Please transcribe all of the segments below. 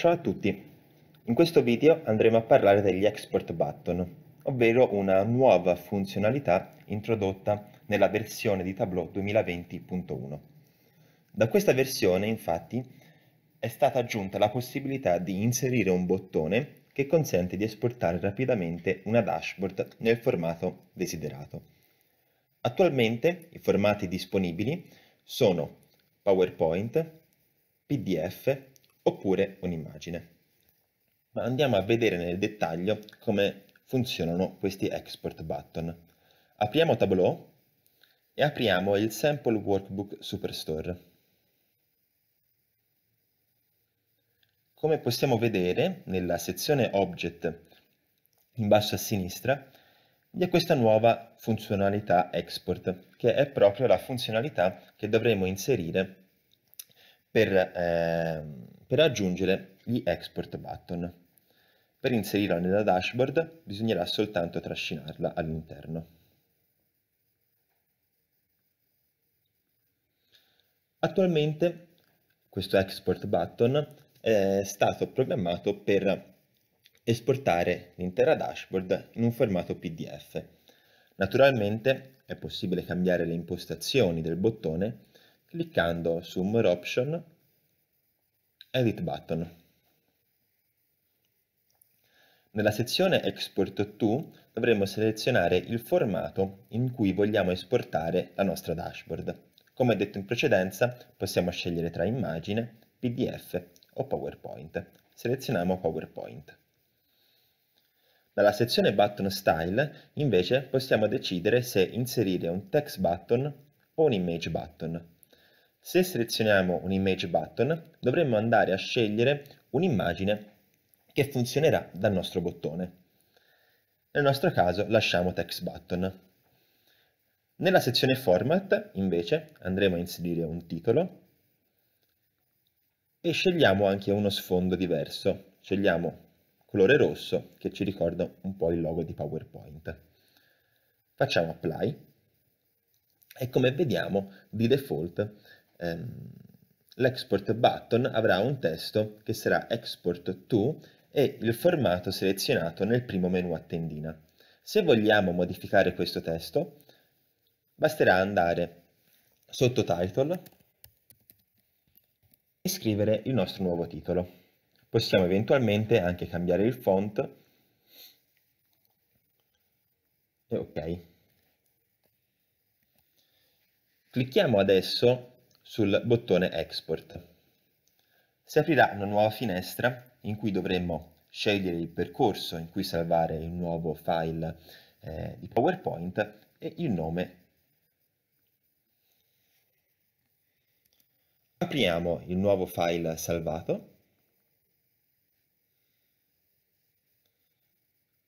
Ciao a tutti, in questo video andremo a parlare degli export button, ovvero una nuova funzionalità introdotta nella versione di Tableau 2020.1. Da questa versione infatti è stata aggiunta la possibilità di inserire un bottone che consente di esportare rapidamente una dashboard nel formato desiderato. Attualmente i formati disponibili sono PowerPoint, PDF oppure un'immagine. Ma andiamo a vedere nel dettaglio come funzionano questi export button. Apriamo Tableau e apriamo il Sample Workbook Superstore. Come possiamo vedere, nella sezione Object in basso a sinistra, vi è questa nuova funzionalità Export, che è proprio la funzionalità che dovremo inserire per... Eh, per aggiungere gli Export Button. Per inserirla nella dashboard bisognerà soltanto trascinarla all'interno. Attualmente questo Export Button è stato programmato per esportare l'intera dashboard in un formato PDF. Naturalmente è possibile cambiare le impostazioni del bottone cliccando su More Option Edit Button. Nella sezione Export to dovremo selezionare il formato in cui vogliamo esportare la nostra dashboard. Come detto in precedenza, possiamo scegliere tra immagine, PDF o PowerPoint. Selezioniamo PowerPoint. Dalla sezione Button Style, invece, possiamo decidere se inserire un text button o un image button. Se selezioniamo un Image Button, dovremmo andare a scegliere un'immagine che funzionerà dal nostro bottone. Nel nostro caso lasciamo Text Button. Nella sezione Format, invece, andremo a inserire un titolo e scegliamo anche uno sfondo diverso. Scegliamo colore rosso che ci ricorda un po' il logo di PowerPoint. Facciamo Apply e come vediamo di default ehm, l'export button avrà un testo che sarà export to e il formato selezionato nel primo menu a tendina. Se vogliamo modificare questo testo, basterà andare sotto title e scrivere il nostro nuovo titolo. Possiamo eventualmente anche cambiare il font e ok. Clicchiamo adesso sul bottone Export. Si aprirà una nuova finestra in cui dovremo scegliere il percorso in cui salvare il nuovo file eh, di PowerPoint e il nome. Apriamo il nuovo file salvato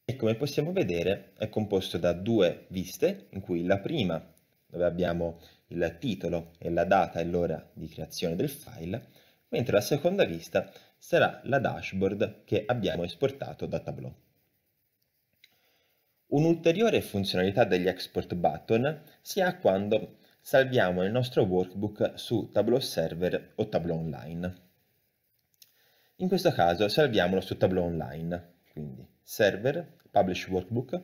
e come possiamo vedere è composto da due viste in cui la prima dove abbiamo il titolo e la data e l'ora di creazione del file, mentre la seconda vista sarà la dashboard che abbiamo esportato da Tableau. Un'ulteriore funzionalità degli export button si ha quando salviamo il nostro workbook su Tableau Server o Tableau Online. In questo caso salviamolo su Tableau Online, quindi Server, Publish Workbook,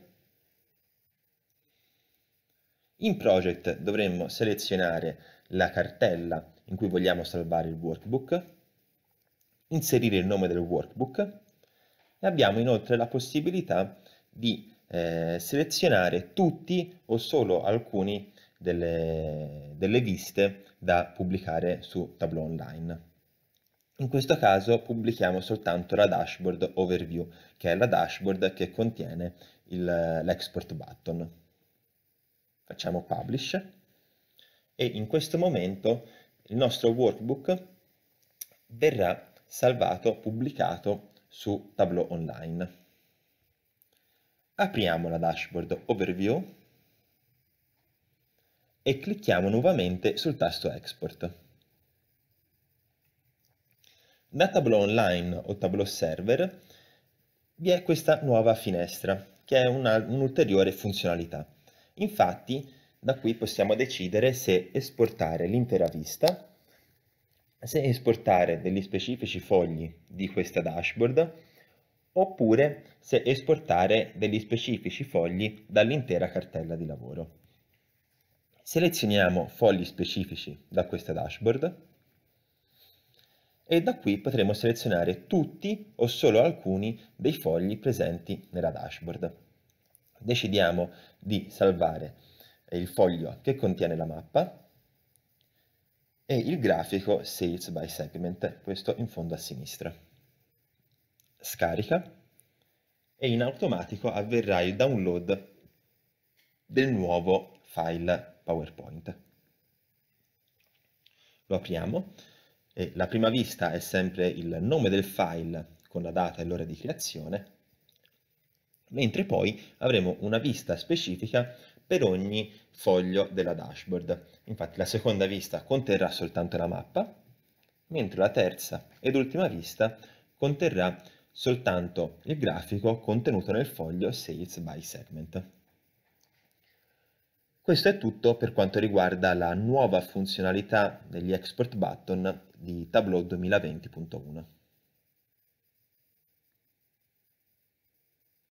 in project dovremmo selezionare la cartella in cui vogliamo salvare il workbook, inserire il nome del workbook e abbiamo inoltre la possibilità di eh, selezionare tutti o solo alcuni delle, delle viste da pubblicare su Tableau Online. In questo caso pubblichiamo soltanto la dashboard overview, che è la dashboard che contiene l'export button facciamo publish e in questo momento il nostro workbook verrà salvato, pubblicato su Tableau Online. Apriamo la dashboard Overview e clicchiamo nuovamente sul tasto Export. Da Tableau Online o Tableau Server vi è questa nuova finestra che è una, un'ulteriore funzionalità. Infatti, da qui possiamo decidere se esportare l'intera vista, se esportare degli specifici fogli di questa dashboard, oppure se esportare degli specifici fogli dall'intera cartella di lavoro. Selezioniamo fogli specifici da questa dashboard e da qui potremo selezionare tutti o solo alcuni dei fogli presenti nella dashboard decidiamo di salvare il foglio che contiene la mappa e il grafico sales by segment, questo in fondo a sinistra. Scarica e in automatico avverrà il download del nuovo file PowerPoint. Lo apriamo e la prima vista è sempre il nome del file con la data e l'ora di creazione mentre poi avremo una vista specifica per ogni foglio della dashboard. Infatti la seconda vista conterrà soltanto la mappa, mentre la terza ed ultima vista conterrà soltanto il grafico contenuto nel foglio Sales by Segment. Questo è tutto per quanto riguarda la nuova funzionalità degli export button di Tableau 2020.1.